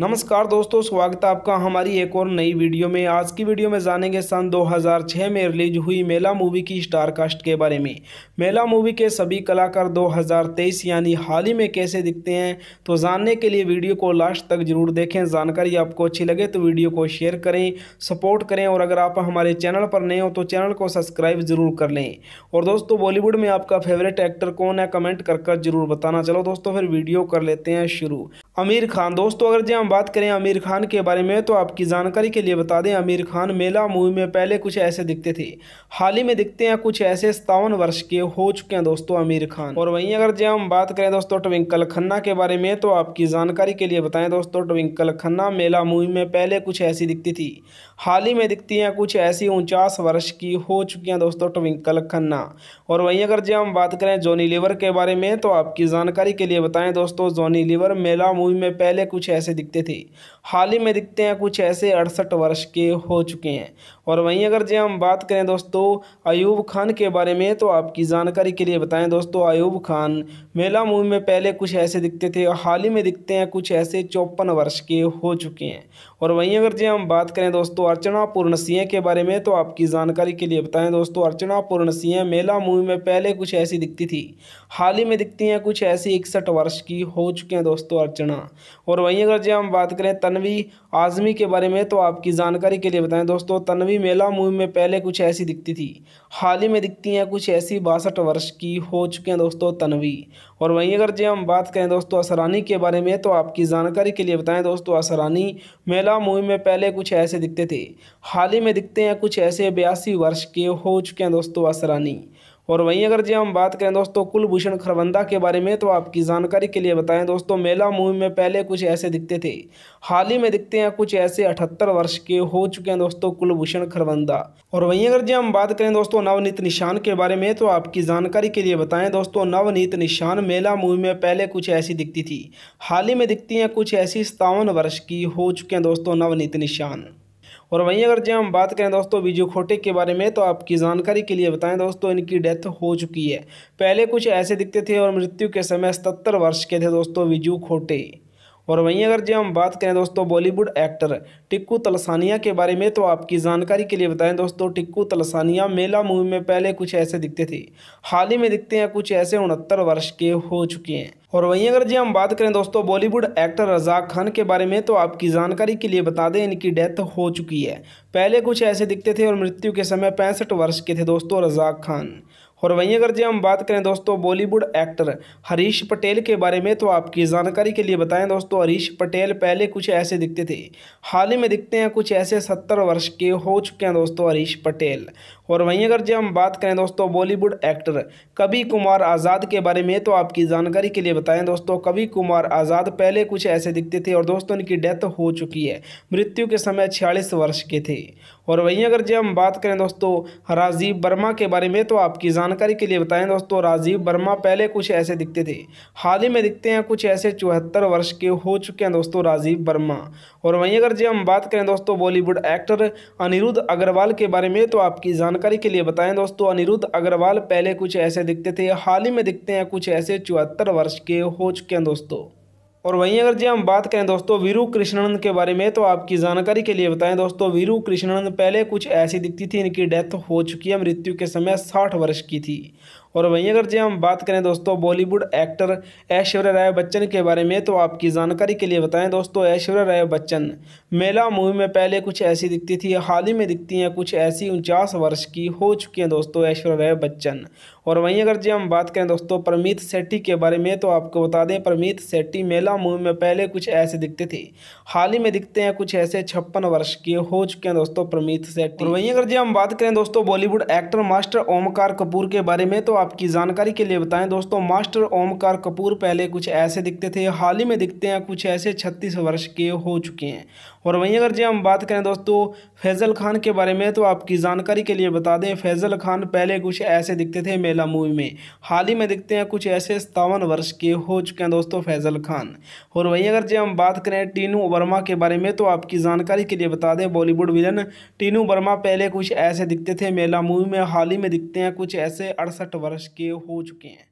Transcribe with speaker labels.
Speaker 1: नमस्कार दोस्तों स्वागत है आपका हमारी एक और नई वीडियो में आज की वीडियो में जानेंगे सन 2006 में रिलीज हुई मेला मूवी की स्टार कास्ट के बारे में मेला मूवी के सभी कलाकार 2023 यानी हाल ही में कैसे दिखते हैं तो जानने के लिए वीडियो को लास्ट तक जरूर देखें जानकारी आपको अच्छी लगे तो वीडियो को शेयर करें सपोर्ट करें और अगर आप हमारे चैनल पर नए हो तो चैनल को सब्सक्राइब जरूर कर लें और दोस्तों बॉलीवुड में आपका फेवरेट एक्टर कौन है कमेंट कर जरूर बताना चलो दोस्तों फिर वीडियो कर लेते हैं शुरू आमिर खान दोस्तों अगर जब हम बात करें आमिर खान के बारे में तो आपकी जानकारी के लिए बता दें आमिर खान मेला मूवी में पहले कुछ ऐसे दिखते थे हाल ही में दिखते हैं कुछ ऐसे सतावन वर्ष के हो चुके हैं दोस्तों आमिर खान और वहीं अगर जब हम बात करें दोस्तों ट्विंकल खन्ना के बारे में तो आपकी जानकारी के लिए बताएं दोस्तों ट्विंकल खन्ना मेला मूवी में पहले कुछ ऐसी दिखती थी हाल ही में दिखती हैं कुछ ऐसी उनचास वर्ष की हो चुकी हैं दोस्तों ट्विंकल खन्ना और वहीं अगर जब हम बात करें जॉनी लिवर के बारे में तो आपकी जानकारी के लिए बताएं दोस्तों जॉनी लिवर मेला मूवी मूवी में पहले कुछ ऐसे दिखते थे हाल ही में दिखते हैं कुछ ऐसे अड़सठ वर्ष के हो चुके हैं और वहीं अगर जो हम बात करें दोस्तों अयूब खान के बारे में तो आपकी जानकारी के लिए बताएं दोस्तों अयूब खान मेला मूवी में पहले कुछ ऐसे दिखते थे और हाल ही में दिखते हैं कुछ ऐसे चौपन वर्ष के हो चुके हैं और वहीं अगर जो हम बात करें दोस्तों अर्चना पूर्ण सिंह के बारे में तो आपकी जानकारी के लिए बताएं दोस्तों अर्चना पूर्ण सिंह मेला मूवी में पहले कुछ ऐसी दिखती थी हाल ही में दिखती हैं कुछ ऐसी इकसठ वर्ष की हो चुके हैं दोस्तों अर्चना हाँ और वहीं अगर जो हम बात करें तनवी आज़मी के बारे में तो आपकी जानकारी के लिए बताएं दोस्तों तनवी मेला मूवी में पहले कुछ ऐसी दिखती थी हाल ही में दिखती हैं कुछ ऐसी बासठ वर्ष की हो चुके हैं दोस्तों तनवी और वहीं अगर जो हम बात करें दोस्तों असरानी के बारे में तो आपकी जानकारी के लिए बताएं दोस्तों असरानी मेला मूवी में पहले कुछ ऐसे दिखते थे हाल ही में दिखते हैं कुछ ऐसे बयासी वर्ष के हो चुके हैं दोस्तों असरानी और वहीं अगर जी हम बात करें दोस्तों कुलभूषण खरबंदा के बारे में तो आपकी जानकारी के लिए बताएं दोस्तों मेला मूवी में पहले कुछ ऐसे दिखते थे हाल ही में दिखते हैं कुछ ऐसे अठहत्तर वर्ष के हो चुके हैं दोस्तों कुलभूषण खरबंदा और वहीं अगर जी हम बात करें दोस्तों नवनीत निशान के बारे में तो आपकी जानकारी के लिए बताएं दोस्तों नवनीत निशान मेला मूवी में पहले कुछ ऐसी दिखती थी हाल ही में दिखती हैं कुछ ऐसी सतावन वर्ष की हो चुके हैं दोस्तों नवनीत निशान और वहीं अगर जब हम बात करें दोस्तों विजय खोटे के बारे में तो आपकी जानकारी के लिए बताएं दोस्तों इनकी डेथ हो चुकी है पहले कुछ ऐसे दिखते थे और मृत्यु के समय सतर वर्ष के थे दोस्तों विजू खोटे और वहीं अगर जो हम बात करें दोस्तों बॉलीवुड एक्टर टिक्कू तलसानिया के बारे में तो आपकी जानकारी के लिए बताएं दोस्तों टिक्कू तलसानिया मेला मूवी में पहले कुछ ऐसे दिखते थे हाल ही में दिखते हैं कुछ ऐसे उनहत्तर वर्ष के हो चुके हैं और वहीं अगर जी हम बात करें दोस्तों बॉलीवुड एक्टर रजाक खान के बारे में तो आपकी जानकारी के लिए बता दें इनकी डेथ हो चुकी है पहले कुछ ऐसे दिखते थे और मृत्यु के समय पैंसठ वर्ष के थे दोस्तों रजाक खान और वहीं अगर जो हम बात करें दोस्तों बॉलीवुड एक्टर हरीश पटेल के बारे में तो आपकी जानकारी के लिए बताएं दोस्तों हरीश पटेल पहले कुछ ऐसे दिखते थे हाल ही में दिखते हैं कुछ ऐसे सत्तर वर्ष के हो चुके हैं दोस्तों हरीश पटेल और वहीं अगर जो हम बात करें दोस्तों बॉलीवुड एक्टर कवि कुमार आज़ाद के बारे में तो आपकी जानकारी के लिए बताएं दोस्तों कवि कुमार आज़ाद पहले कुछ ऐसे दिखते थे और दोस्तों इनकी डेथ हो चुकी है मृत्यु के समय छियालीस वर्ष के थे और वहीं अगर जो हम बात करें दोस्तों राजीव वर्मा के बारे में तो आपकी जान जानकारी के लिए बताएं दोस्तों राजीव वर्मा पहले कुछ ऐसे दिखते थे हाल ही में दिखते हैं कुछ ऐसे चौहत्तर वर्ष के हो चुके हैं दोस्तों राजीव वर्मा और वहीं अगर जब हम बात करें दोस्तों बॉलीवुड एक्टर अनिरुद्ध अग्रवाल के बारे में तो आपकी जानकारी के लिए बताएं दोस्तों अनिरुद्ध अग्रवाल पहले कुछ ऐसे दिखते थे हाल ही में दिखते हैं कुछ ऐसे चौहत्तर वर्ष के हो चुके हैं दोस्तों और वहीं अगर जी हम बात करें दोस्तों वीरू कृष्णानंद के बारे में तो आपकी जानकारी के लिए बताएं दोस्तों वीरू कृष्णानंद पहले कुछ ऐसी दिखती थी इनकी डेथ हो चुकी है मृत्यु के समय साठ वर्ष की थी और वहीं अगर जो हम बात करें दोस्तों बॉलीवुड एक्टर ऐश्वर्या राय बच्चन के बारे में तो आपकी जानकारी के लिए बताएं दोस्तों ऐश्वर्या राय बच्चन मेला मूवी में पहले कुछ ऐसी दिखती थी हाल ही में दिखती हैं कुछ ऐसी उनचास वर्ष की हो चुकी हैं दोस्तों ऐश्वर्या राय बच्चन और वहीं अगर जी हम बात करें दोस्तों परमीत सेट्टी के बारे में तो आपको बता दें परमीत सेट्टी मेला मूवी में पहले कुछ ऐसे दिखते थे हाल ही में दिखते हैं कुछ ऐसे छप्पन वर्ष के हो चुके हैं दोस्तों परमीत सेट्टी और वहीं अगर जी हम बात करें दोस्तों Bollywood actor master Omkar Kapoor के बारे में तो आपकी जानकारी के लिए बताएं दोस्तों मास्टर ओमकार कपूर पहले कुछ ऐसे दिखते थे हाल ही में दिखते हैं कुछ ऐसे छत्तीस वर्ष के हो चुके हैं और वहीं अगर जो हम बात करें दोस्तों फैज़ल खान के बारे में तो आपकी जानकारी के लिए बता दें फैज़ल खान पहले कुछ ऐसे दिखते थे मेला मूवी में हाल ही में दिखते हैं कुछ ऐसे सतावन वर्ष के हो चुके हैं दोस्तों फैज़ल खान और वहीं अगर जब हम बात करें टीनू वर्मा के बारे में तो आपकी जानकारी के लिए बता दें बॉलीवुड विलन टीनू वर्मा पहले कुछ ऐसे दिखते थे मेला मूवी में हाल ही में दिखते हैं कुछ ऐसे अड़सठ वर्ष के हो चुके हैं